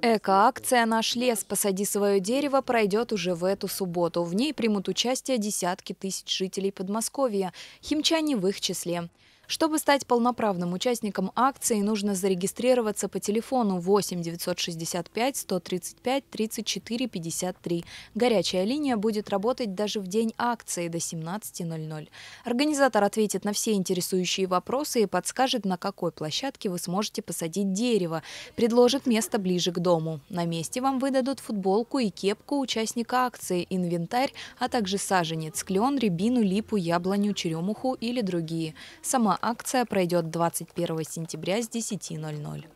Эко-акция «Наш лес. Посади свое дерево» пройдет уже в эту субботу. В ней примут участие десятки тысяч жителей Подмосковья, химчане в их числе. Чтобы стать полноправным участником акции, нужно зарегистрироваться по телефону 8 965 135 34 53. Горячая линия будет работать даже в день акции до 17.00. Организатор ответит на все интересующие вопросы и подскажет, на какой площадке вы сможете посадить дерево. Предложит место ближе к дому. На месте вам выдадут футболку и кепку участника акции, инвентарь, а также саженец, клен, рябину, липу, яблоню, черемуху или другие. Сама Акция пройдет 21 сентября с 10.00.